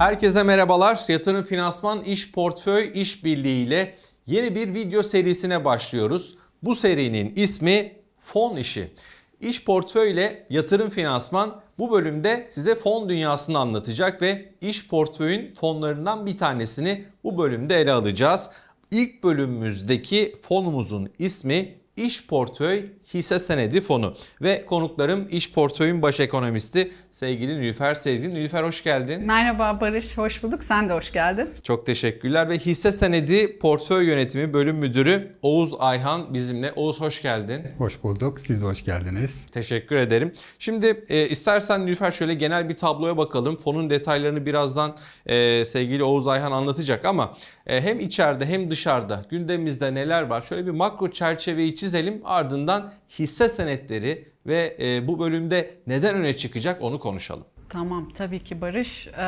Herkese merhabalar. Yatırım Finansman İş Portföy İş Birliği ile yeni bir video serisine başlıyoruz. Bu serinin ismi Fon İşi. İş Portföy ile Yatırım Finansman bu bölümde size fon dünyasını anlatacak ve iş portföyün fonlarından bir tanesini bu bölümde ele alacağız. İlk bölümümüzdeki fonumuzun ismi İş Portföy hisse senedi fonu. Ve konuklarım iş portföyün baş ekonomisti sevgili Nilüfer Sezgin. Nilüfer hoş geldin. Merhaba Barış, hoş bulduk. Sen de hoş geldin. Çok teşekkürler ve hisse senedi portföy yönetimi bölüm müdürü Oğuz Ayhan bizimle. Oğuz hoş geldin. Hoş bulduk. Siz de hoş geldiniz. Teşekkür ederim. Şimdi e, istersen Nilüfer şöyle genel bir tabloya bakalım. Fonun detaylarını birazdan e, sevgili Oğuz Ayhan anlatacak ama e, hem içeride hem dışarıda gündemimizde neler var? Şöyle bir makro çerçeveyi çizelim ardından hisse senetleri ve e, bu bölümde neden öne çıkacak onu konuşalım. Tamam tabii ki Barış. Ee,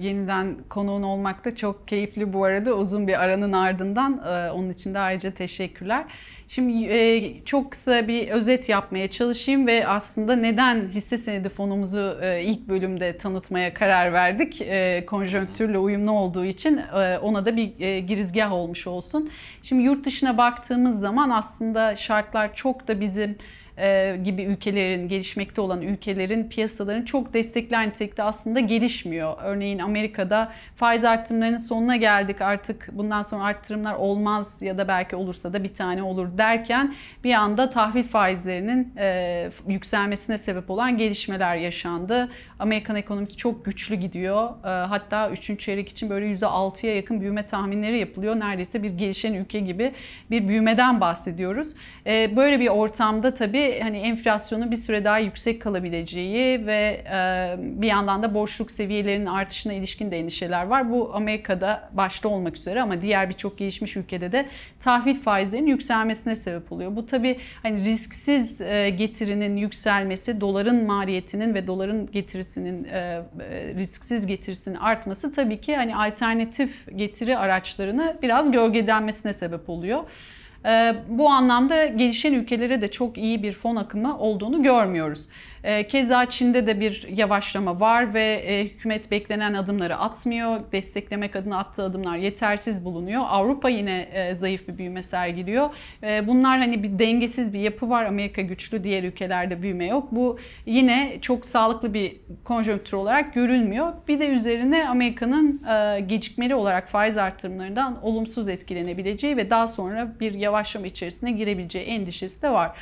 yeniden konuğun olmak da çok keyifli bu arada uzun bir aranın ardından. Ee, onun için de ayrıca teşekkürler. Şimdi e, çok kısa bir özet yapmaya çalışayım ve aslında neden hisse senedi fonumuzu e, ilk bölümde tanıtmaya karar verdik. E, konjonktürle uyumlu olduğu için e, ona da bir e, girizgah olmuş olsun. Şimdi yurt dışına baktığımız zaman aslında şartlar çok da bizim e, gibi ülkelerin, gelişmekte olan ülkelerin piyasaların çok destekler nitelikte aslında gelişmiyor. Örneğin Amerika'da faiz artırımlarının sonuna geldik artık bundan sonra artırımlar olmaz ya da belki olursa da bir tane olur derken bir anda tahvil faizlerinin e, yükselmesine sebep olan gelişmeler yaşandı. Amerikan ekonomisi çok güçlü gidiyor. Ee, hatta 3. çeyrek için böyle %6'ya yakın büyüme tahminleri yapılıyor. Neredeyse bir gelişen ülke gibi bir büyümeden bahsediyoruz. Ee, böyle bir ortamda tabii hani enflasyonun bir süre daha yüksek kalabileceği ve e, bir yandan da borçluk seviyelerinin artışına ilişkin de endişeler var. Bu Amerika'da başta olmak üzere ama diğer birçok gelişmiş ülkede de tahvil faizlerinin yükselmesine sebep oluyor. Bu tabii hani risksiz e, getirinin yükselmesi, doların maliyetinin ve doların getirisi maliyesinin e, e, risksiz getirisinin artması tabii ki hani alternatif getiri araçlarını biraz gölgelenmesine sebep oluyor. E, bu anlamda gelişen ülkelere de çok iyi bir fon akımı olduğunu görmüyoruz. Ee, keza Çin'de de bir yavaşlama var ve e, hükümet beklenen adımları atmıyor. Desteklemek adına attığı adımlar yetersiz bulunuyor. Avrupa yine e, zayıf bir büyüme sergiliyor. Bunlar hani bir dengesiz bir yapı var. Amerika güçlü, diğer ülkelerde büyüme yok. Bu yine çok sağlıklı bir konjonktür olarak görülmüyor. Bir de üzerine Amerika'nın e, gecikmeli olarak faiz artırımlarından olumsuz etkilenebileceği ve daha sonra bir yavaşlama içerisine girebileceği endişesi de var.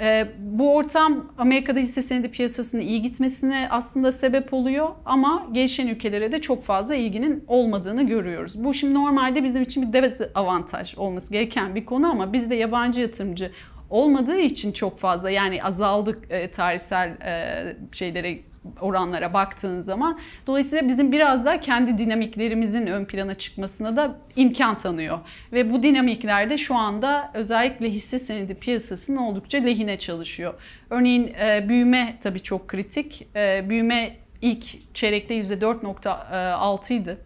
E, bu ortam Amerika'da hisse senedi piyasasının iyi gitmesine aslında sebep oluyor ama gelişen ülkelere de çok fazla ilginin olmadığını görüyoruz. Bu şimdi normalde bizim için bir avantaj olması gereken bir konu ama biz de yabancı yatırımcı olmadığı için çok fazla yani azaldık e, tarihsel e, şeylere oranlara baktığın zaman. Dolayısıyla bizim biraz daha kendi dinamiklerimizin ön plana çıkmasına da imkan tanıyor. Ve bu dinamiklerde şu anda özellikle hisse senedi piyasasının oldukça lehine çalışıyor. Örneğin e, büyüme tabii çok kritik. E, büyüme ilk çeyrekte %4.6 idi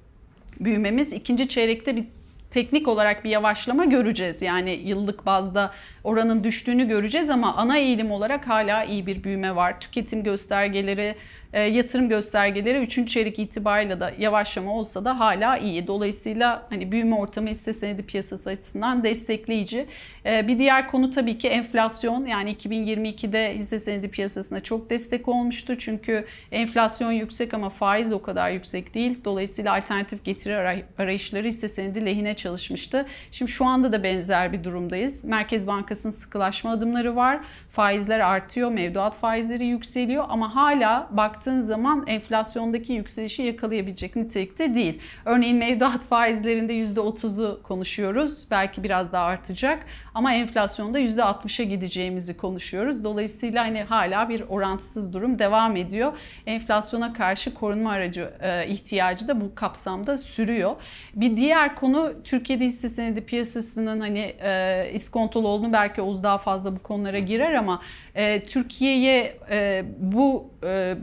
büyümemiz. ikinci çeyrekte bir teknik olarak bir yavaşlama göreceğiz. Yani yıllık bazda oranın düştüğünü göreceğiz ama ana eğilim olarak hala iyi bir büyüme var. Tüketim göstergeleri, e, yatırım göstergeleri 3. çeyrek itibariyle de yavaşlama olsa da hala iyi. Dolayısıyla hani büyüme ortamı hisse senedi piyasası açısından destekleyici. Ee, bir diğer konu tabii ki enflasyon. Yani 2022'de hisse senedi piyasasına çok destek olmuştu. Çünkü enflasyon yüksek ama faiz o kadar yüksek değil. Dolayısıyla alternatif getiri arayışları hisse senedi lehine çalışmıştı. Şimdi şu anda da benzer bir durumdayız. Merkez Bankası'nın sıkılaşma adımları var. Faizler artıyor, mevduat faizleri yükseliyor ama hala baktığın zaman enflasyondaki yükselişi yakalayabilecek nitelikte değil. Örneğin mevduat faizlerinde %30'u konuşuyoruz. Belki biraz daha artacak. Ama enflasyonda %60'a gideceğimizi konuşuyoruz. Dolayısıyla hani hala bir orantısız durum devam ediyor. Enflasyona karşı korunma aracı e, ihtiyacı da bu kapsamda sürüyor. Bir diğer konu Türkiye'de hisse senedi piyasasının hani e, iskontolu olduğunu belki Oğuz daha fazla bu konulara girer ama e, Türkiye'ye e, bu e,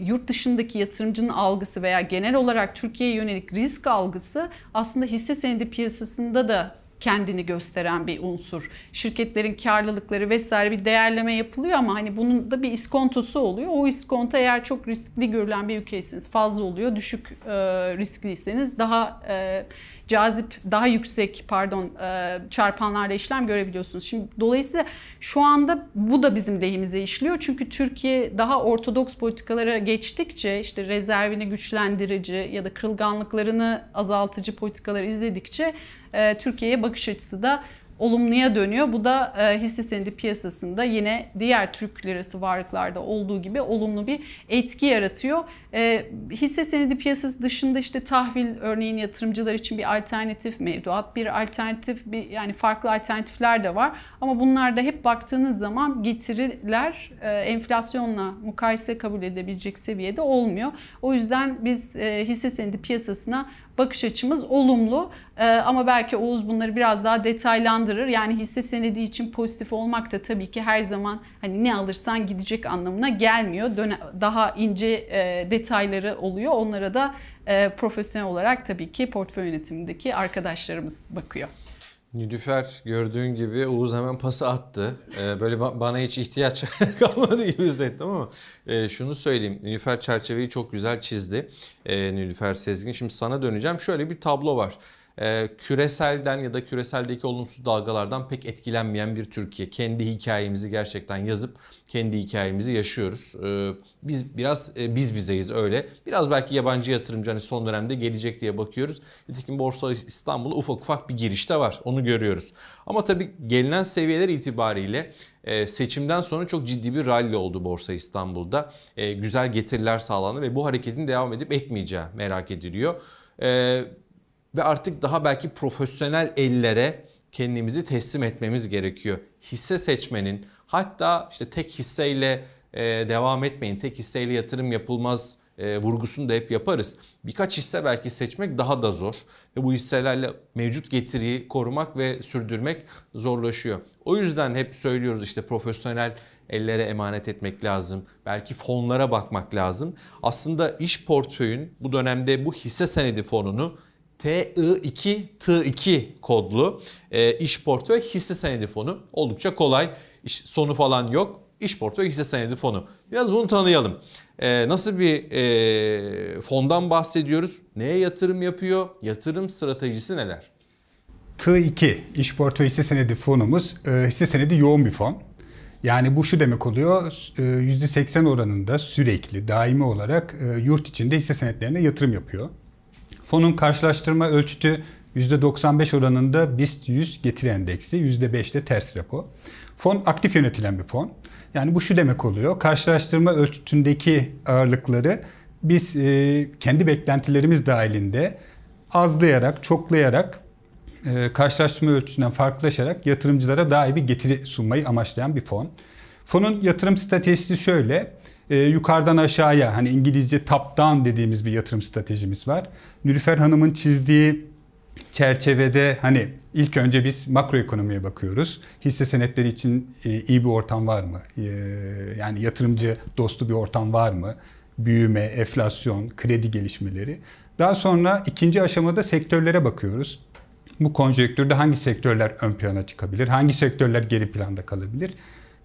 yurt dışındaki yatırımcının algısı veya genel olarak Türkiye'ye yönelik risk algısı aslında hisse senedi piyasasında da kendini gösteren bir unsur. Şirketlerin karlılıkları vesaire bir değerleme yapılıyor ama hani bunun da bir iskontosu oluyor. O iskonto eğer çok riskli görülen bir ülkeyseniz fazla oluyor. Düşük e, riskliyseniz daha e, cazip, daha yüksek pardon e, çarpanlarla işlem görebiliyorsunuz. Şimdi dolayısıyla şu anda bu da bizim lehimize işliyor. Çünkü Türkiye daha ortodoks politikalara geçtikçe işte rezervini güçlendirici ya da kırılganlıklarını azaltıcı politikalar izledikçe e, Türkiye'ye bakış açısı da olumluya dönüyor. Bu da e, hisse senedi piyasasında yine diğer Türk lirası varlıklarda olduğu gibi olumlu bir etki yaratıyor. E, hisse senedi piyasası dışında işte tahvil örneğin yatırımcılar için bir alternatif mevduat, bir alternatif bir yani farklı alternatifler de var. Ama bunlar da hep baktığınız zaman getiriler e, enflasyonla mukayese kabul edebilecek seviyede olmuyor. O yüzden biz e, hisse senedi piyasasına bakış açımız olumlu. Ee, ama belki Oğuz bunları biraz daha detaylandırır. Yani hisse senedi için pozitif olmak da tabii ki her zaman hani ne alırsan gidecek anlamına gelmiyor. Döne, daha ince e, detayları oluyor. Onlara da e, profesyonel olarak tabii ki portföy yönetimindeki arkadaşlarımız bakıyor. Nüdüfer gördüğün gibi Uğuz hemen pası attı. Ee, böyle ba- bana hiç ihtiyaç kalmadı gibi hissettim ama e, şunu söyleyeyim. Nüdüfer çerçeveyi çok güzel çizdi. E, Nüdüfer Sezgin. Şimdi sana döneceğim. Şöyle bir tablo var. Ee, küreselden ya da küreseldeki olumsuz dalgalardan pek etkilenmeyen bir Türkiye. Kendi hikayemizi gerçekten yazıp kendi hikayemizi yaşıyoruz. Ee, biz biraz e, biz bizeyiz öyle. Biraz belki yabancı yatırımcı hani son dönemde gelecek diye bakıyoruz. Nitekim Borsa İstanbul'a ufak ufak bir girişte var. Onu görüyoruz. Ama tabii gelinen seviyeler itibariyle e, seçimden sonra çok ciddi bir rally oldu Borsa İstanbul'da. E, güzel getiriler sağlandı ve bu hareketin devam edip etmeyeceği merak ediliyor. Ee, ve artık daha belki profesyonel ellere kendimizi teslim etmemiz gerekiyor. Hisse seçmenin hatta işte tek hisseyle e, devam etmeyin, tek hisseyle yatırım yapılmaz e, vurgusunu da hep yaparız. Birkaç hisse belki seçmek daha da zor ve bu hisselerle mevcut getiriyi korumak ve sürdürmek zorlaşıyor. O yüzden hep söylüyoruz işte profesyonel ellere emanet etmek lazım. Belki fonlara bakmak lazım. Aslında iş portföyün bu dönemde bu hisse senedi fonunu TI2T2 kodlu e, iş portföy hisse senedi fonu. Oldukça kolay. İş, sonu falan yok. İş portföy hisse senedi fonu. Biraz bunu tanıyalım. E, nasıl bir e, fondan bahsediyoruz? Neye yatırım yapıyor? Yatırım stratejisi neler? T2 iş portföy hisse senedi fonumuz e, hisse senedi yoğun bir fon. Yani bu şu demek oluyor %80 e, oranında sürekli daimi olarak e, yurt içinde hisse senetlerine yatırım yapıyor. Fonun karşılaştırma ölçütü %95 oranında BIST 100 getiri endeksi, %5 de ters repo. Fon aktif yönetilen bir fon. Yani bu şu demek oluyor. Karşılaştırma ölçütündeki ağırlıkları biz e, kendi beklentilerimiz dahilinde azlayarak, çoklayarak e, karşılaştırma ölçütünden farklılaşarak yatırımcılara daha iyi bir getiri sunmayı amaçlayan bir fon. Fonun yatırım stratejisi şöyle e, yukarıdan aşağıya hani İngilizce top down dediğimiz bir yatırım stratejimiz var. Nülüfer Hanım'ın çizdiği çerçevede hani ilk önce biz makroekonomiye bakıyoruz. Hisse senetleri için e, iyi bir ortam var mı? E, yani yatırımcı dostu bir ortam var mı? Büyüme, enflasyon, kredi gelişmeleri. Daha sonra ikinci aşamada sektörlere bakıyoruz. Bu konjektürde hangi sektörler ön plana çıkabilir? Hangi sektörler geri planda kalabilir?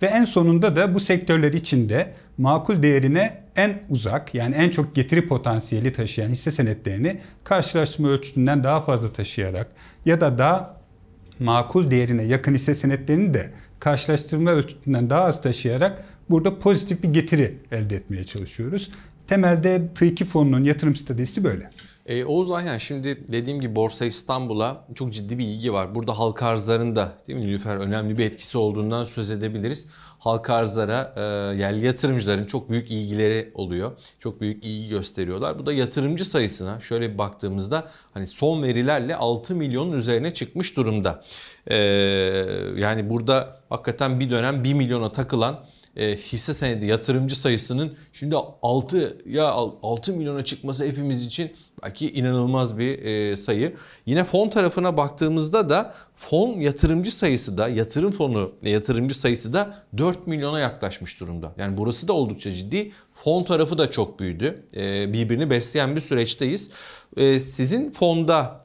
Ve en sonunda da bu sektörler içinde makul değerine en uzak yani en çok getiri potansiyeli taşıyan hisse senetlerini karşılaştırma ölçütünden daha fazla taşıyarak ya da daha makul değerine yakın hisse senetlerini de karşılaştırma ölçütünden daha az taşıyarak burada pozitif bir getiri elde etmeye çalışıyoruz. Temelde T2 fonunun yatırım stratejisi böyle. E, Oğuz Ayhan şimdi dediğim gibi Borsa İstanbul'a çok ciddi bir ilgi var. Burada halka arzların da değil mi Nilüfer önemli bir etkisi olduğundan söz edebiliriz. Halka arzlara e, yerli yatırımcıların çok büyük ilgileri oluyor. Çok büyük ilgi gösteriyorlar. Bu da yatırımcı sayısına şöyle bir baktığımızda hani son verilerle 6 milyonun üzerine çıkmış durumda. E, yani burada hakikaten bir dönem 1 milyona takılan e, hisse senedi yatırımcı sayısının şimdi 6 ya 6 milyona çıkması hepimiz için ki inanılmaz bir e, sayı. Yine fon tarafına baktığımızda da fon yatırımcı sayısı da yatırım fonu yatırımcı sayısı da 4 milyona yaklaşmış durumda. Yani burası da oldukça ciddi. Fon tarafı da çok büyüdü. E, birbirini besleyen bir süreçteyiz. E, sizin fonda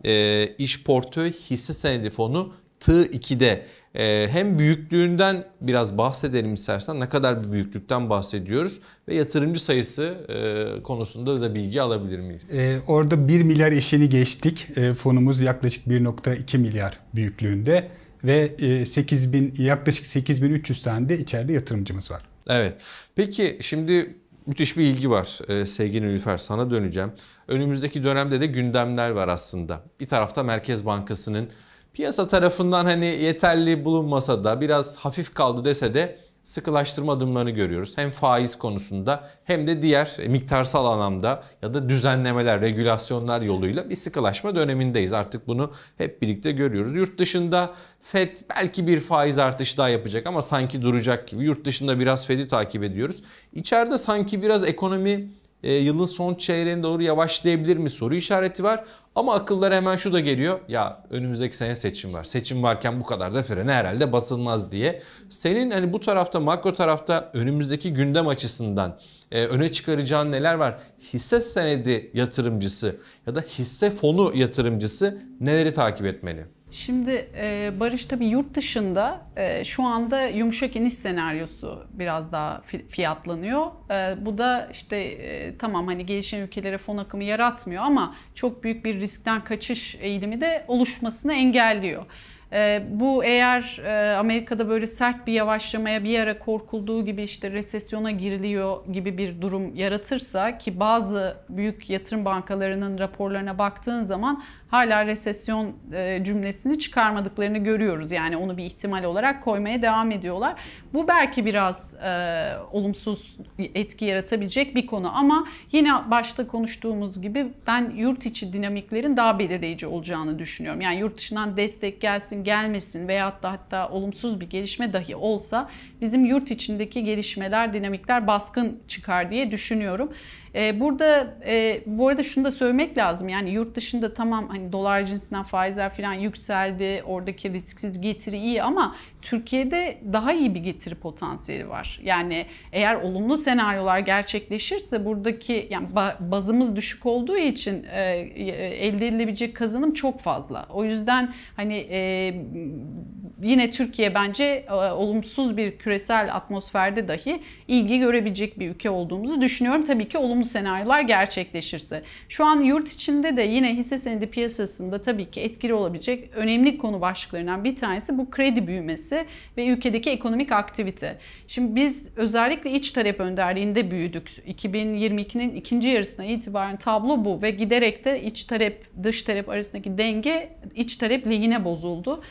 iş portföy hisse senedi fonu T2'de ee, hem büyüklüğünden biraz bahsedelim istersen. Ne kadar bir büyüklükten bahsediyoruz ve yatırımcı sayısı e, konusunda da bilgi alabilir miyiz? Ee, orada 1 milyar eşini geçtik. Ee, fonumuz yaklaşık 1.2 milyar büyüklüğünde ve 8 e, bin, yaklaşık 8300 tane de içeride yatırımcımız var. Evet. Peki şimdi müthiş bir ilgi var e, sevgili Nilüfer sana döneceğim. Önümüzdeki dönemde de gündemler var aslında. Bir tarafta Merkez Bankası'nın piyasa tarafından hani yeterli bulunmasa da biraz hafif kaldı dese de sıkılaştırma adımlarını görüyoruz. Hem faiz konusunda hem de diğer e, miktarsal anlamda ya da düzenlemeler, regülasyonlar yoluyla bir sıkılaşma dönemindeyiz. Artık bunu hep birlikte görüyoruz. Yurt dışında FED belki bir faiz artışı daha yapacak ama sanki duracak gibi. Yurt dışında biraz FED'i takip ediyoruz. İçeride sanki biraz ekonomi e, yılın son çeyreğine doğru yavaşlayabilir mi soru işareti var. Ama akıllara hemen şu da geliyor. Ya önümüzdeki sene seçim var. Seçim varken bu kadar da frene herhalde basılmaz diye. Senin hani bu tarafta makro tarafta önümüzdeki gündem açısından e, öne çıkaracağın neler var? Hisse senedi yatırımcısı ya da hisse fonu yatırımcısı neleri takip etmeli? Şimdi e, Barış tabii yurt dışında e, şu anda yumuşak iniş senaryosu biraz daha fiyatlanıyor. E, bu da işte e, tamam hani gelişen ülkelere fon akımı yaratmıyor ama çok büyük bir riskten kaçış eğilimi de oluşmasını engelliyor. E, bu eğer e, Amerika'da böyle sert bir yavaşlamaya bir ara korkulduğu gibi işte resesyona giriliyor gibi bir durum yaratırsa ki bazı büyük yatırım bankalarının raporlarına baktığın zaman hala resesyon e, cümlesini çıkarmadıklarını görüyoruz. Yani onu bir ihtimal olarak koymaya devam ediyorlar. Bu belki biraz e, olumsuz etki yaratabilecek bir konu ama yine başta konuştuğumuz gibi ben yurt içi dinamiklerin daha belirleyici olacağını düşünüyorum. Yani yurt dışından destek gelsin gelmesin veyahut da hatta olumsuz bir gelişme dahi olsa bizim yurt içindeki gelişmeler, dinamikler baskın çıkar diye düşünüyorum. Ee, burada e, bu arada şunu da söylemek lazım. Yani yurt dışında tamam hani dolar cinsinden faizler falan yükseldi. Oradaki risksiz getiri iyi ama Türkiye'de daha iyi bir getiri potansiyeli var. Yani eğer olumlu senaryolar gerçekleşirse buradaki yani bazımız düşük olduğu için e, e, elde edilebilecek kazanım çok fazla. O yüzden hani yine Türkiye bence e, olumsuz bir küresel atmosferde dahi ilgi görebilecek bir ülke olduğumuzu düşünüyorum. Tabii ki olumlu senaryolar gerçekleşirse. Şu an yurt içinde de yine hisse senedi piyasasında tabii ki etkili olabilecek önemli konu başlıklarından bir tanesi bu kredi büyümesi ve ülkedeki ekonomik aktivite. Şimdi biz özellikle iç talep önderliğinde büyüdük. 2022'nin ikinci yarısına itibaren tablo bu ve giderek de iç talep dış talep arasındaki denge iç talep lehine bozuldu.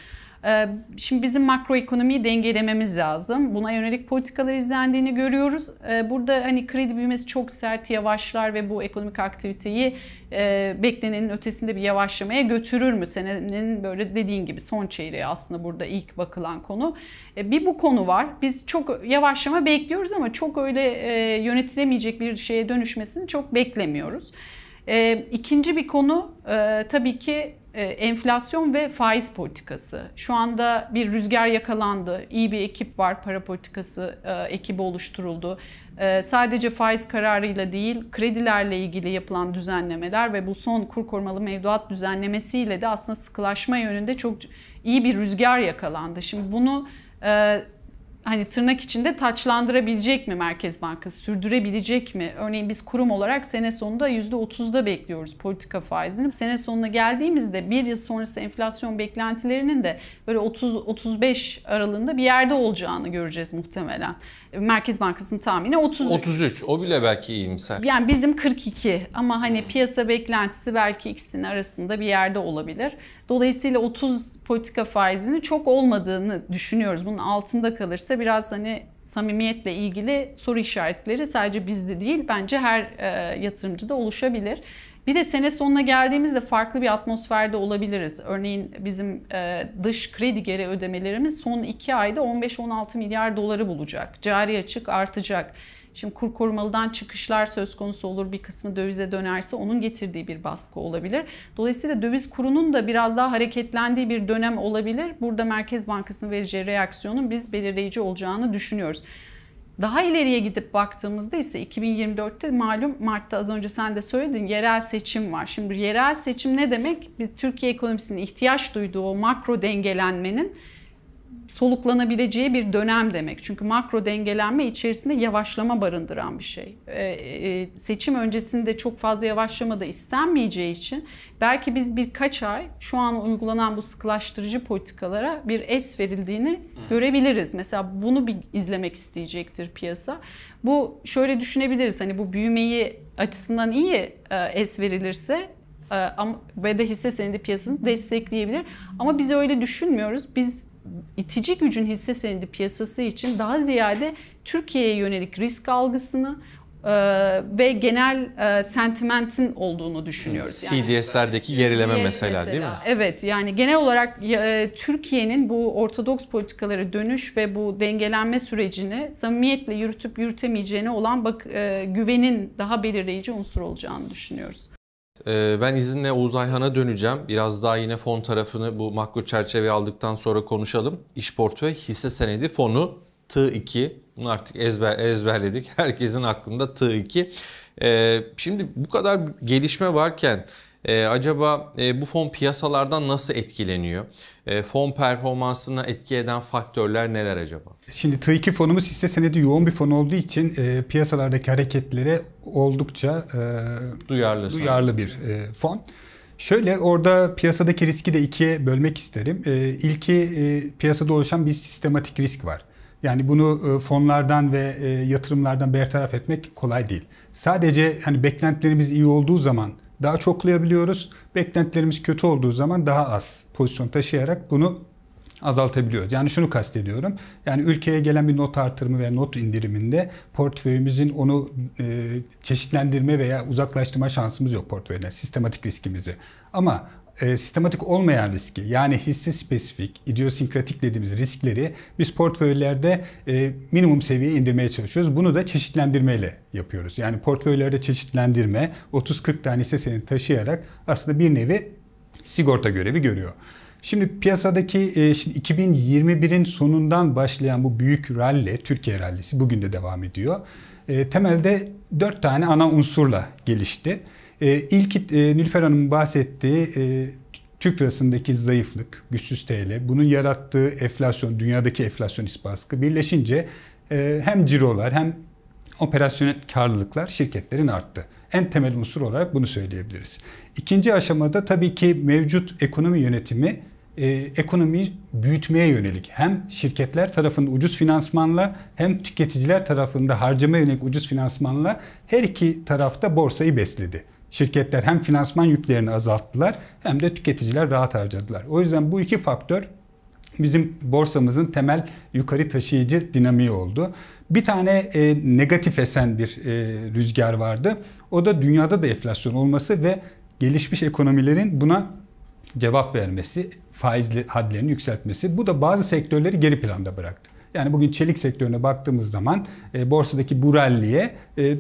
Ee, şimdi bizim makroekonomiyi dengelememiz lazım. Buna yönelik politikalar izlendiğini görüyoruz. Ee, burada hani kredi büyümesi çok sert yavaşlar ve bu ekonomik aktiviteyi e, beklenenin ötesinde bir yavaşlamaya götürür mü? Senenin böyle dediğin gibi son çeyreği aslında burada ilk bakılan konu. E, bir bu konu var. Biz çok yavaşlama bekliyoruz ama çok öyle e, yönetilemeyecek bir şeye dönüşmesini çok beklemiyoruz. İkinci bir konu tabii ki e, enflasyon ve faiz politikası. Şu anda bir rüzgar yakalandı. İyi bir ekip var. Para politikası e, ekibi oluşturuldu. E, sadece faiz kararıyla değil, kredilerle ilgili yapılan düzenlemeler ve bu son kur korumalı mevduat düzenlemesiyle de aslında sıkılaşma yönünde çok iyi bir rüzgar yakalandı. Şimdi bunu hani tırnak içinde taçlandırabilecek mi Merkez Bankası? Sürdürebilecek mi? Örneğin biz kurum olarak sene sonunda %30'da bekliyoruz politika faizini. Sene sonuna geldiğimizde bir yıl sonrası enflasyon beklentilerinin de böyle 30-35 aralığında bir yerde olacağını göreceğiz muhtemelen. Merkez Bankası'nın tahmini 33. 33 o bile belki iyimser. Yani bizim 42 ama hani hmm. piyasa beklentisi belki ikisinin arasında bir yerde olabilir. Dolayısıyla 30 politika faizini çok olmadığını düşünüyoruz. Bunun altında kalırsa biraz hani samimiyetle ilgili soru işaretleri sadece bizde değil bence her e, yatırımcıda oluşabilir. Bir de sene sonuna geldiğimizde farklı bir atmosferde olabiliriz. Örneğin bizim e, dış kredi geri ödemelerimiz son 2 ayda 15-16 milyar doları bulacak. Cari açık artacak. Şimdi kur korumalıdan çıkışlar söz konusu olur. Bir kısmı dövize dönerse onun getirdiği bir baskı olabilir. Dolayısıyla döviz kurunun da biraz daha hareketlendiği bir dönem olabilir. Burada Merkez Bankası'nın vereceği reaksiyonun biz belirleyici olacağını düşünüyoruz. Daha ileriye gidip baktığımızda ise 2024'te malum Mart'ta az önce sen de söyledin yerel seçim var. Şimdi yerel seçim ne demek? Bir Türkiye ekonomisinin ihtiyaç duyduğu o makro dengelenmenin soluklanabileceği bir dönem demek. Çünkü makro dengelenme içerisinde yavaşlama barındıran bir şey. Ee, e, seçim öncesinde çok fazla yavaşlama da istenmeyeceği için belki biz birkaç ay şu an uygulanan bu sıkılaştırıcı politikalara bir es verildiğini görebiliriz. Mesela bunu bir izlemek isteyecektir piyasa. Bu şöyle düşünebiliriz hani bu büyümeyi açısından iyi e, es verilirse ee, ve de hisse senedi piyasasını destekleyebilir. Ama biz öyle düşünmüyoruz. Biz itici gücün hisse senedi piyasası için daha ziyade Türkiye'ye yönelik risk algısını e, ve genel e, sentimentin olduğunu düşünüyoruz. Hmm. Yani, CDS'lerdeki gerileme CDS mesela değil mi? Evet yani genel olarak e, Türkiye'nin bu ortodoks politikaları dönüş ve bu dengelenme sürecini samimiyetle yürütüp yürütemeyeceğine olan bak güvenin daha belirleyici unsur olacağını düşünüyoruz. Ee, ben izinle Oğuz Ayhan'a döneceğim. Biraz daha yine fon tarafını bu makro çerçeve aldıktan sonra konuşalım. İş portföy hisse senedi fonu T2. Bunu artık ezber ezberledik. Herkesin aklında T2. Ee, şimdi bu kadar gelişme varken e, acaba e, bu fon piyasalardan nasıl etkileniyor? E, fon performansına etki eden faktörler neler acaba? Şimdi T2 fonumuz hisse senedi yoğun bir fon olduğu için e, piyasalardaki hareketlere oldukça e, duyarlı, duyarlı bir e, fon. Şöyle orada piyasadaki riski de ikiye bölmek isterim. E, ilki e, piyasada oluşan bir sistematik risk var. Yani bunu e, fonlardan ve e, yatırımlardan bertaraf etmek kolay değil. Sadece hani beklentilerimiz iyi olduğu zaman daha çoklayabiliyoruz. Beklentilerimiz kötü olduğu zaman daha az pozisyon taşıyarak bunu azaltabiliyoruz. Yani şunu kastediyorum. Yani ülkeye gelen bir not artırımı veya not indiriminde portföyümüzün onu e, çeşitlendirme veya uzaklaştırma şansımız yok portföyden. Sistematik riskimizi. Ama e, sistematik olmayan riski yani hisse spesifik, idiosinkratik dediğimiz riskleri biz portföylerde e, minimum seviyeye indirmeye çalışıyoruz. Bunu da çeşitlendirmeyle yapıyoruz. Yani portföylerde çeşitlendirme 30-40 tane hisse senedi taşıyarak aslında bir nevi sigorta görevi görüyor. Şimdi piyasadaki e, şimdi 2021'in sonundan başlayan bu büyük rally, Türkiye rallisi bugün de devam ediyor. E, temelde 4 tane ana unsurla gelişti. E, ilk e, Nülfer Hanım'ın bahsettiği e, Türk lirasındaki zayıflık, güçsüz TL, bunun yarattığı enflasyon, dünyadaki enflasyonist baskı birleşince e, hem cirolar hem operasyonel karlılıklar şirketlerin arttı. En temel unsur olarak bunu söyleyebiliriz. İkinci aşamada tabii ki mevcut ekonomi yönetimi e, ekonomiyi büyütmeye yönelik hem şirketler tarafında ucuz finansmanla hem tüketiciler tarafında harcama yönelik ucuz finansmanla her iki tarafta borsayı besledi. Şirketler hem finansman yüklerini azalttılar hem de tüketiciler rahat harcadılar. O yüzden bu iki faktör bizim borsamızın temel yukarı taşıyıcı dinamiği oldu. Bir tane e, negatif esen bir e, rüzgar vardı. O da dünyada da enflasyon olması ve gelişmiş ekonomilerin buna cevap vermesi, faiz hadlerini yükseltmesi. Bu da bazı sektörleri geri planda bıraktı. Yani bugün çelik sektörüne baktığımız zaman e, borsadaki bu ralliye e,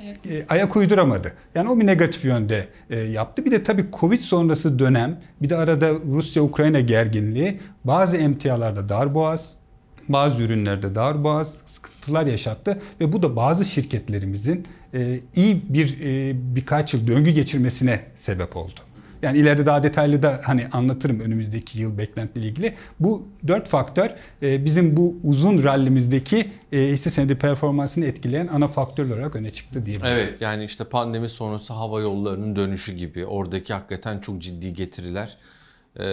ayak, e, ayak uyduramadı. Yani o bir negatif yönde e, yaptı. Bir de tabii Covid sonrası dönem, bir de arada Rusya-Ukrayna gerginliği bazı emtialarda darboğaz, bazı ürünlerde darboğaz sıkıntılar yaşattı ve bu da bazı şirketlerimizin e, iyi bir e, birkaç yıl döngü geçirmesine sebep oldu. Yani ileride daha detaylı da hani anlatırım önümüzdeki yıl beklentiyle ilgili. Bu dört faktör e, bizim bu uzun rallimizdeki e, hisse senedi performansını etkileyen ana faktör olarak öne çıktı diyebilirim. Evet yani işte pandemi sonrası hava yollarının dönüşü gibi oradaki hakikaten çok ciddi getiriler e,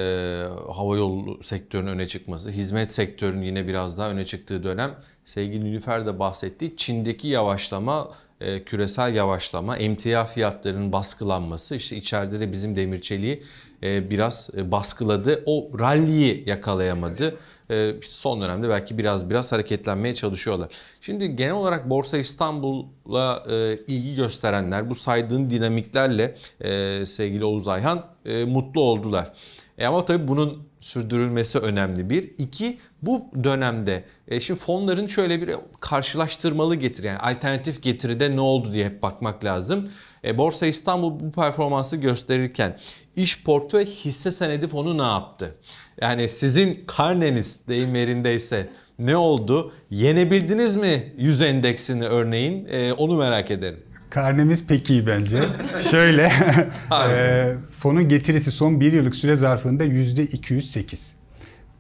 hava yolu sektörünün öne çıkması, hizmet sektörünün yine biraz daha öne çıktığı dönem. Sevgili Nilüfer de bahsettiği Çin'deki yavaşlama e, küresel yavaşlama, emtia fiyatlarının baskılanması işte içeride de bizim demirçeliği e, biraz e, baskıladı. O ralliyi yakalayamadı. E, işte son dönemde belki biraz biraz hareketlenmeye çalışıyorlar. Şimdi genel olarak Borsa İstanbul'a e, ilgi gösterenler bu saydığın dinamiklerle e, sevgili Oğuz Ayhan e, mutlu oldular. E ama tabii bunun sürdürülmesi önemli bir. İki, bu dönemde e şimdi fonların şöyle bir karşılaştırmalı getir yani alternatif getiride ne oldu diye hep bakmak lazım. E, Borsa İstanbul bu performansı gösterirken iş portföy hisse senedi fonu ne yaptı? Yani sizin karneniz deyim yerindeyse ne oldu? Yenebildiniz mi yüz endeksini örneğin? E, onu merak ederim. Karnemiz pek iyi bence. Şöyle, e, fonun getirisi son bir yıllık süre zarfında yüzde 208.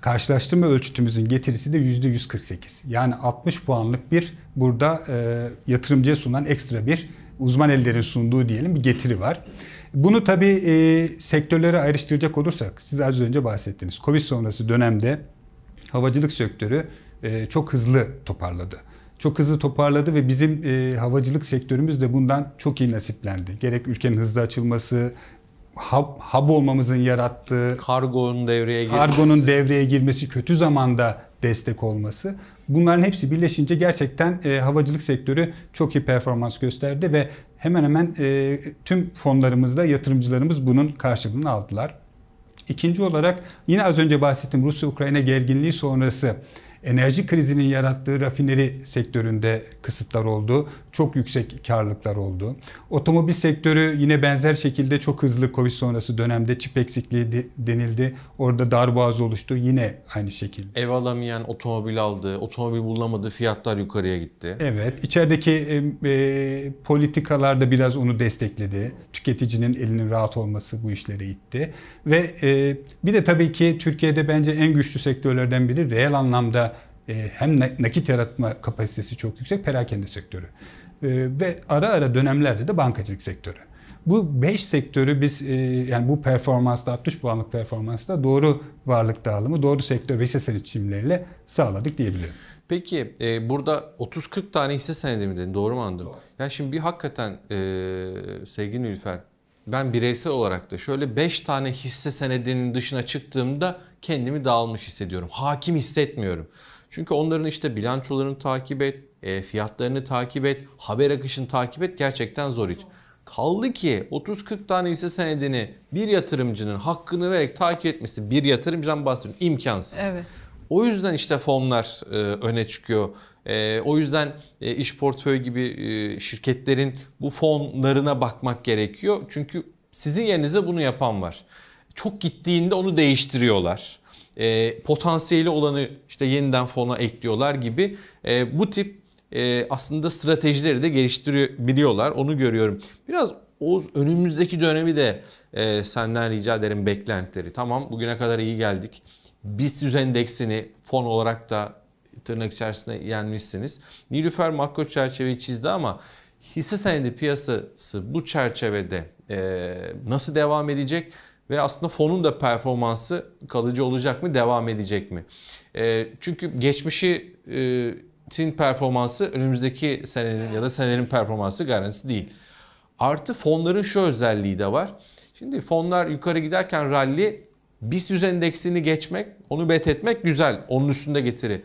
Karşılaştırma ölçütümüzün getirisi de yüzde 148. Yani 60 puanlık bir burada e, yatırımcıya sunulan ekstra bir uzman ellerin sunduğu diyelim bir getiri var. Bunu tabii e, sektörlere ayrıştıracak olursak, siz az önce bahsettiniz. Covid sonrası dönemde havacılık sektörü e, çok hızlı toparladı çok hızlı toparladı ve bizim e, havacılık sektörümüz de bundan çok iyi nasiplendi. Gerek ülkenin hızlı açılması, hub, hub olmamızın yarattığı kargonun devreye girmesi. Kargonun devreye girmesi, kötü zamanda destek olması. Bunların hepsi birleşince gerçekten e, havacılık sektörü çok iyi performans gösterdi ve hemen hemen e, tüm fonlarımızda yatırımcılarımız bunun karşılığını aldılar. İkinci olarak yine az önce bahsettiğim Rusya-Ukrayna gerginliği sonrası Enerji krizinin yarattığı rafineri sektöründe kısıtlar oldu. Çok yüksek karlılıklar oldu. Otomobil sektörü yine benzer şekilde çok hızlı Covid sonrası dönemde çip eksikliği denildi. Orada darboğaz oluştu. Yine aynı şekilde. Ev alamayan otomobil aldı. Otomobil bulamadı. Fiyatlar yukarıya gitti. Evet. İçerideki e, e, politikalar da biraz onu destekledi. Tüketicinin elinin rahat olması bu işlere itti. Ve e, bir de tabii ki Türkiye'de bence en güçlü sektörlerden biri reel anlamda e, hem nakit yaratma kapasitesi çok yüksek perakende sektörü. E, ve ara ara dönemlerde de bankacılık sektörü. Bu beş sektörü biz e, yani bu performansta 60 puanlık performansta doğru varlık dağılımı, doğru sektör ve hisse senetçimleriyle sağladık diyebilirim. Peki e, burada 30-40 tane hisse senedi mi dedin? Doğru mu anladım? Doğru. Yani şimdi bir hakikaten e, sevgili Nülfer ben bireysel olarak da şöyle 5 tane hisse senedinin dışına çıktığımda kendimi dağılmış hissediyorum. Hakim hissetmiyorum. Çünkü onların işte bilançolarını takip et, e, fiyatlarını takip et, haber akışını takip et gerçekten zor iş. Kaldı ki 30-40 tane hisse senedini bir yatırımcının hakkını vererek takip etmesi bir yatırımcıdan bahsediyorum imkansız. Evet. O yüzden işte fonlar e, öne çıkıyor. E, o yüzden e, iş portföy gibi e, şirketlerin bu fonlarına bakmak gerekiyor. Çünkü sizin yerinize bunu yapan var. Çok gittiğinde onu değiştiriyorlar e, potansiyeli olanı işte yeniden fona ekliyorlar gibi e, bu tip e, aslında stratejileri de geliştirebiliyorlar. Onu görüyorum. Biraz Oğuz önümüzdeki dönemi de e, senden rica ederim beklentileri. Tamam bugüne kadar iyi geldik. BIST endeksini fon olarak da tırnak içerisinde yenmişsiniz. Nilüfer makro çerçeveyi çizdi ama hisse senedi piyasası bu çerçevede e, nasıl devam edecek? ve aslında fonun da performansı kalıcı olacak mı, devam edecek mi? E, çünkü geçmişi e, tin performansı önümüzdeki senenin ya da senelerin performansı garantisi değil. Artı fonların şu özelliği de var. Şimdi fonlar yukarı giderken rally BIST 100 endeksini geçmek, onu bet etmek güzel. Onun üstünde getiri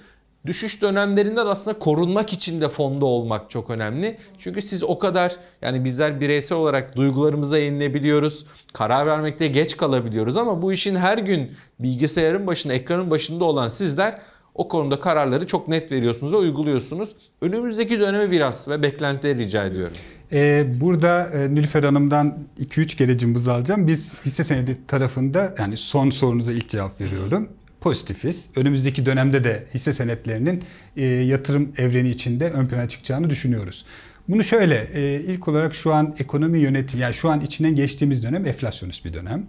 düşüş dönemlerinden aslında korunmak için de fonda olmak çok önemli. Çünkü siz o kadar yani bizler bireysel olarak duygularımıza yenilebiliyoruz. Karar vermekte geç kalabiliyoruz ama bu işin her gün bilgisayarın başında, ekranın başında olan sizler o konuda kararları çok net veriyorsunuz ve uyguluyorsunuz. Önümüzdeki dönemi biraz ve beklentileri rica ediyorum. Ee, burada e, Nülfer Hanım'dan 2-3 kere cımbız alacağım. Biz hisse senedi tarafında yani son sorunuza ilk cevap veriyorum pozitifiz. Önümüzdeki dönemde de hisse senetlerinin e, yatırım evreni içinde ön plana çıkacağını düşünüyoruz. Bunu şöyle e, ilk olarak şu an ekonomi yönetimi yani şu an içinden geçtiğimiz dönem enflasyonist bir dönem.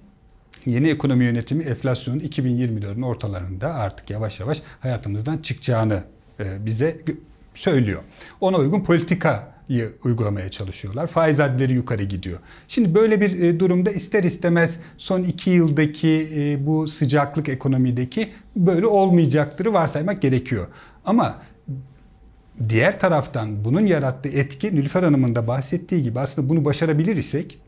Yeni ekonomi yönetimi enflasyonun 2024'ün ortalarında artık yavaş yavaş hayatımızdan çıkacağını e, bize söylüyor. Ona uygun politika uygulamaya çalışıyorlar. Faiz adları yukarı gidiyor. Şimdi böyle bir e, durumda ister istemez son iki yıldaki e, bu sıcaklık ekonomideki böyle olmayacaktırı varsaymak gerekiyor. Ama diğer taraftan bunun yarattığı etki Nülfer Hanım'ın da bahsettiği gibi aslında bunu başarabilir isek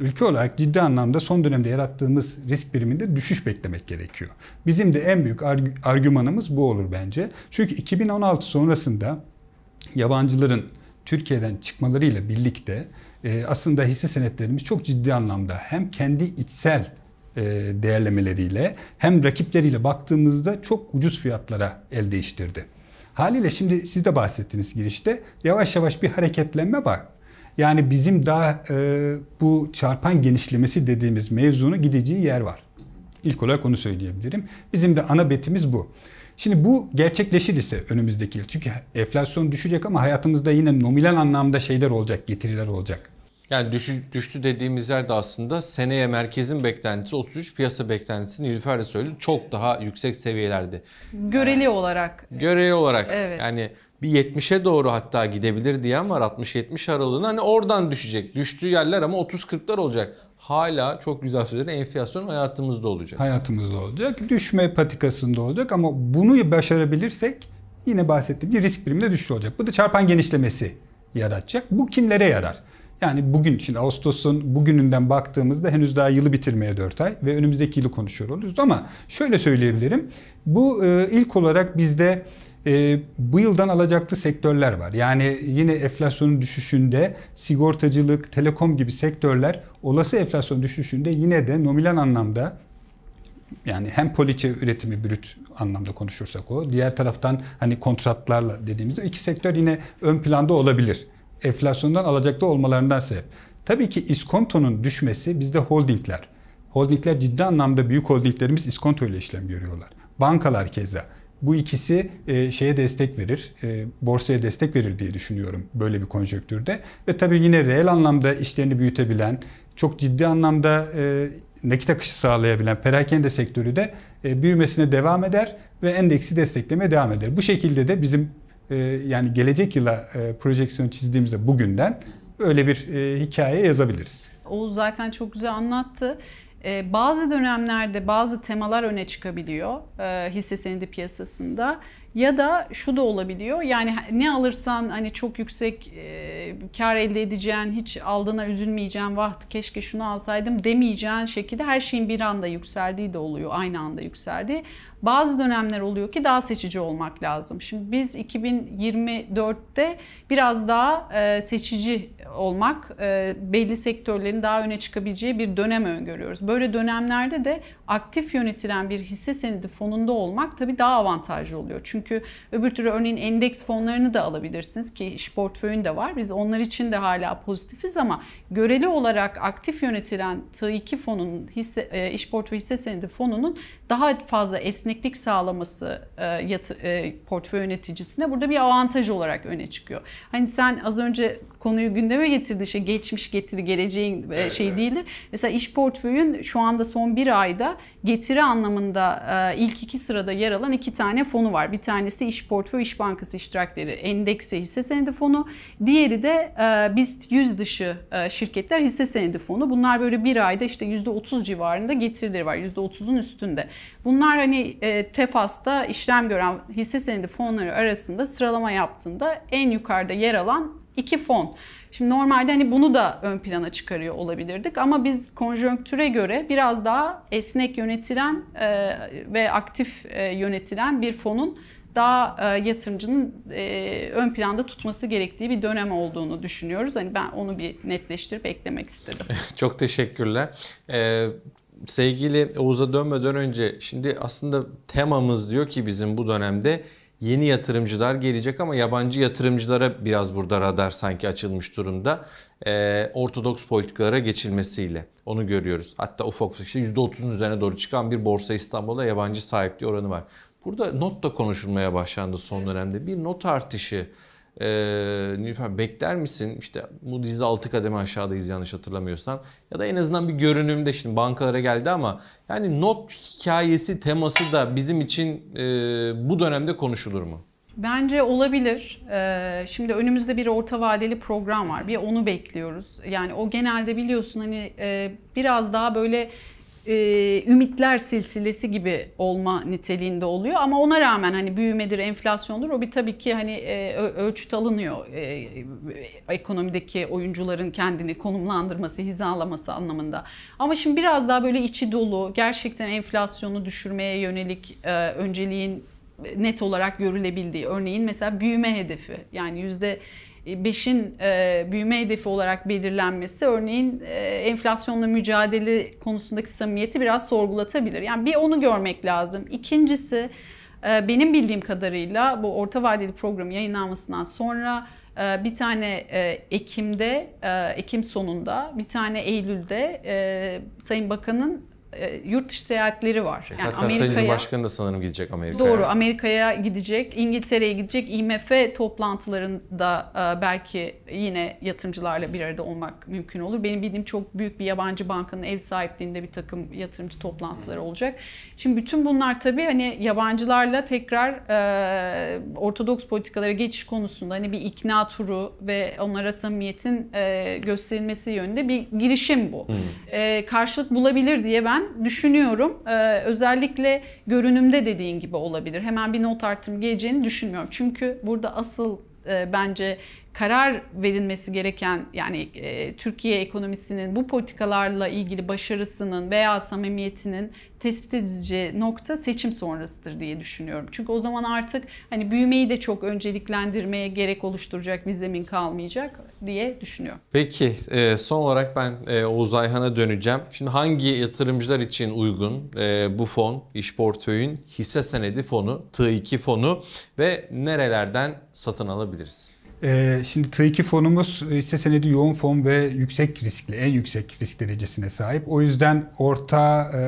ülke olarak ciddi anlamda son dönemde yarattığımız risk biriminde düşüş beklemek gerekiyor. Bizim de en büyük arg- argümanımız bu olur bence. Çünkü 2016 sonrasında yabancıların Türkiye'den çıkmalarıyla birlikte e, aslında hisse senetlerimiz çok ciddi anlamda hem kendi içsel e, değerlemeleriyle hem rakipleriyle baktığımızda çok ucuz fiyatlara el değiştirdi. Haliyle şimdi siz de bahsettiniz girişte yavaş yavaş bir hareketlenme var. Yani bizim daha e, bu çarpan genişlemesi dediğimiz mevzunu gideceği yer var. İlk olarak onu söyleyebilirim. Bizim de ana betimiz bu. Şimdi bu gerçekleşir ise önümüzdeki yıl çünkü enflasyon düşecek ama hayatımızda yine nominal anlamda şeyler olacak, getiriler olacak. Yani düşü, düştü dediğimiz yerde aslında seneye merkezin beklentisi 33 piyasa beklentisini Nilüfer de söyledi çok daha yüksek seviyelerde. Göreli yani, olarak. Göreli olarak. Evet. Yani bir 70'e doğru hatta gidebilir diyen var 60-70 aralığına. Hani oradan düşecek. Düştüğü yerler ama 30-40'lar olacak hala çok güzel söyledin enflasyon hayatımızda olacak. Hayatımızda olacak. Düşme patikasında olacak ama bunu başarabilirsek yine bahsettiğim gibi risk priminde düşüş olacak. Bu da çarpan genişlemesi yaratacak. Bu kimlere yarar? Yani bugün şimdi Ağustos'un bugününden baktığımızda henüz daha yılı bitirmeye 4 ay ve önümüzdeki yılı konuşuyor oluruz ama şöyle söyleyebilirim. Bu e, ilk olarak bizde e, bu yıldan alacaklı sektörler var. Yani yine enflasyonun düşüşünde sigortacılık, telekom gibi sektörler olası enflasyon düşüşünde yine de nominal anlamda yani hem poliçe üretimi brüt anlamda konuşursak o. Diğer taraftan hani kontratlarla dediğimizde iki sektör yine ön planda olabilir. Enflasyondan alacaklı olmalarından sebep. Tabii ki iskontonun düşmesi bizde holdingler. Holdingler ciddi anlamda büyük holdinglerimiz iskonto ile işlem görüyorlar. Bankalar keza. Bu ikisi e, şeye destek verir, e, borsaya destek verir diye düşünüyorum böyle bir konjonktürde. Ve tabii yine reel anlamda işlerini büyütebilen, çok ciddi anlamda e, nakit akışı sağlayabilen perakende sektörü de e, büyümesine devam eder ve endeksi desteklemeye devam eder. Bu şekilde de bizim e, yani gelecek yıla e, projeksiyon çizdiğimizde bugünden öyle bir e, hikaye yazabiliriz. Oğuz zaten çok güzel anlattı. Ee, bazı dönemlerde bazı temalar öne çıkabiliyor e, hisse senedi piyasasında. Ya da şu da olabiliyor yani ne alırsan hani çok yüksek e, kar elde edeceğin, hiç aldığına üzülmeyeceğin, vah keşke şunu alsaydım demeyeceğin şekilde her şeyin bir anda yükseldiği de oluyor, aynı anda yükseldiği. Bazı dönemler oluyor ki daha seçici olmak lazım. Şimdi biz 2024'te biraz daha e, seçici olmak, e, belli sektörlerin daha öne çıkabileceği bir dönem öngörüyoruz. Böyle dönemlerde de aktif yönetilen bir hisse senedi fonunda olmak tabii daha avantajlı oluyor. Çünkü öbür türlü örneğin endeks fonlarını da alabilirsiniz ki iş portföyün de var. Biz onlar için de hala pozitifiz ama göreli olarak aktif yönetilen T2 fonunun hisse, e, iş portföy hisse senedi fonunun daha fazla esnek esneklik sağlaması e, yatı, e, portföy yöneticisine burada bir avantaj olarak öne çıkıyor. Hani sen az önce konuyu gündeme getirdin şey geçmiş getiri geleceğin e, evet, şey evet. değildir. Mesela iş portföyün şu anda son bir ayda getiri anlamında e, ilk iki sırada yer alan iki tane fonu var. Bir tanesi iş Portföy iş Bankası iştirakleri endekse hisse senedi fonu. Diğeri de e, BIST 100 dışı e, şirketler hisse senedi fonu. Bunlar böyle bir ayda işte %30 civarında getirileri var. %30'un üstünde. Bunlar hani e, TEFAS'ta işlem gören hisse senedi fonları arasında sıralama yaptığında en yukarıda yer alan iki fon. Şimdi normalde hani bunu da ön plana çıkarıyor olabilirdik ama biz konjonktüre göre biraz daha esnek yönetilen e, ve aktif e, yönetilen bir fonun daha e, yatırımcının e, ön planda tutması gerektiği bir dönem olduğunu düşünüyoruz. Hani ben onu bir netleştirip eklemek istedim. Çok teşekkürler. Ee, sevgili Oğuz'a dönmeden önce şimdi aslında temamız diyor ki bizim bu dönemde yeni yatırımcılar gelecek ama yabancı yatırımcılara biraz burada radar sanki açılmış durumda. E, ortodoks politikalara geçilmesiyle onu görüyoruz. Hatta ufak ufak işte %30'un üzerine doğru çıkan bir borsa İstanbul'da yabancı sahipliği oranı var. Burada not da konuşulmaya başlandı son dönemde. Bir not artışı e, Nilüfer bekler misin? İşte bu dizide 6 kademe aşağıdayız yanlış hatırlamıyorsan Ya da en azından bir görünümde şimdi bankalara geldi ama yani not hikayesi teması da bizim için e, bu dönemde konuşulur mu? Bence olabilir. Ee, şimdi önümüzde bir orta vadeli program var. Bir onu bekliyoruz. Yani o genelde biliyorsun hani e, biraz daha böyle e, ümitler silsilesi gibi olma niteliğinde oluyor. Ama ona rağmen hani büyümedir, enflasyondur o bir tabii ki hani e, ölçüt alınıyor. E, ekonomideki oyuncuların kendini konumlandırması, hizalaması anlamında. Ama şimdi biraz daha böyle içi dolu, gerçekten enflasyonu düşürmeye yönelik e, önceliğin net olarak görülebildiği. Örneğin mesela büyüme hedefi yani yüzde 5'in e, büyüme hedefi olarak belirlenmesi örneğin e, enflasyonla mücadele konusundaki samimiyeti biraz sorgulatabilir. Yani bir onu görmek lazım. İkincisi e, benim bildiğim kadarıyla bu orta vadeli programın yayınlanmasından sonra bir tane Ekim'de, Ekim sonunda bir tane Eylül'de Sayın Bakan'ın e, yurt dışı seyahatleri var. Yani Hatta Sayın Başkanı da sanırım gidecek Amerika'ya. Doğru Amerika'ya gidecek, İngiltere'ye gidecek. IMF toplantılarında e, belki yine yatırımcılarla bir arada olmak mümkün olur. Benim bildiğim çok büyük bir yabancı bankanın ev sahipliğinde bir takım yatırımcı toplantıları olacak. Şimdi bütün bunlar tabii hani yabancılarla tekrar e, ortodoks politikalara geçiş konusunda hani bir ikna turu ve onlara samimiyetin e, gösterilmesi yönünde bir girişim bu. E, karşılık bulabilir diye ben düşünüyorum. Ee, özellikle görünümde dediğin gibi olabilir. Hemen bir not artım geleceğini düşünmüyorum. Çünkü burada asıl e, bence karar verilmesi gereken yani e, Türkiye ekonomisinin bu politikalarla ilgili başarısının veya samimiyetinin tespit edeceği nokta seçim sonrasıdır diye düşünüyorum. Çünkü o zaman artık hani büyümeyi de çok önceliklendirmeye gerek oluşturacak bir zemin kalmayacak diye düşünüyorum. Peki e, son olarak ben e, Oğuz Ayhan'a döneceğim. Şimdi hangi yatırımcılar için uygun e, bu fon, iş portföyün hisse senedi fonu, T2 fonu ve nerelerden satın alabiliriz? Ee, şimdi T2 fonumuz e, hisse senedi yoğun fon ve yüksek riskli, en yüksek risk derecesine sahip. O yüzden orta e,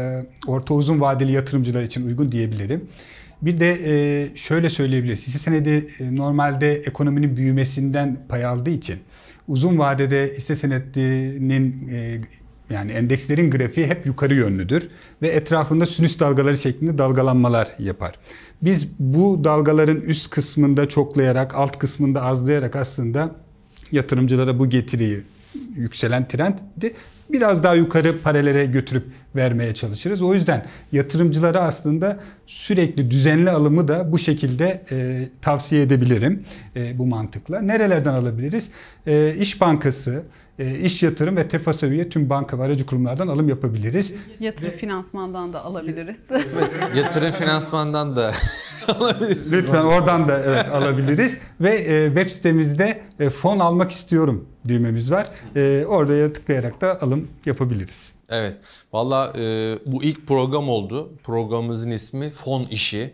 orta uzun vadeli yatırımcılar için uygun diyebilirim. Bir de e, şöyle söyleyebiliriz. Hisse senedi normalde ekonominin büyümesinden pay aldığı için uzun vadede hisse senedinin yani endekslerin grafiği hep yukarı yönlüdür ve etrafında sinüs dalgaları şeklinde dalgalanmalar yapar. Biz bu dalgaların üst kısmında çoklayarak, alt kısmında azlayarak aslında yatırımcılara bu getiriyi yükselen trendi biraz daha yukarı paralele götürüp vermeye çalışırız. O yüzden yatırımcılara aslında sürekli düzenli alımı da bu şekilde e, tavsiye edebilirim e, bu mantıkla. Nerelerden alabiliriz? E, İş Bankası, e, iş yatırım ve TEFA seviye tüm banka ve aracı kurumlardan alım yapabiliriz. Yatırım ve, finansmandan da alabiliriz. Evet, yatırım finansmandan da alabiliriz. Lütfen oradan da evet, alabiliriz. ve e, web sitemizde e, fon almak istiyorum düğmemiz var. E, oraya tıklayarak da alım yapabiliriz. Evet. Valla e, bu ilk program oldu. Programımızın ismi Fon İşi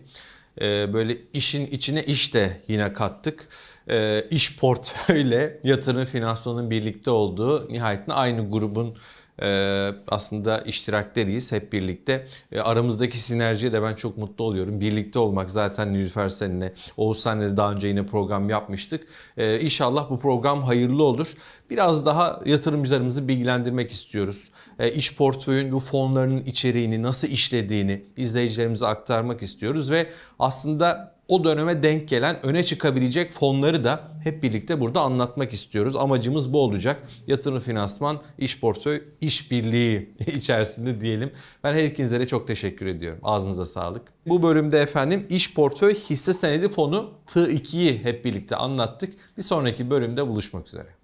e, böyle işin içine iş de yine kattık. E, iş portföyle yatırım finansmanın birlikte olduğu nihayetinde aynı grubun ee, aslında iştirakteriyiz hep birlikte. Ee, aramızdaki sinerjiye de ben çok mutlu oluyorum. Birlikte olmak zaten Nilüfer seninle, Oğuz seninle de daha önce yine program yapmıştık. Ee, inşallah bu program hayırlı olur. Biraz daha yatırımcılarımızı bilgilendirmek istiyoruz. İş portföyün bu fonlarının içeriğini, nasıl işlediğini izleyicilerimize aktarmak istiyoruz ve aslında o döneme denk gelen öne çıkabilecek fonları da hep birlikte burada anlatmak istiyoruz. Amacımız bu olacak. Yatırım Finansman İş Portföy İşbirliği içerisinde diyelim. Ben her ikinize de çok teşekkür ediyorum. Ağzınıza sağlık. Bu bölümde efendim iş Portföy Hisse Senedi Fonu T2'yi hep birlikte anlattık. Bir sonraki bölümde buluşmak üzere.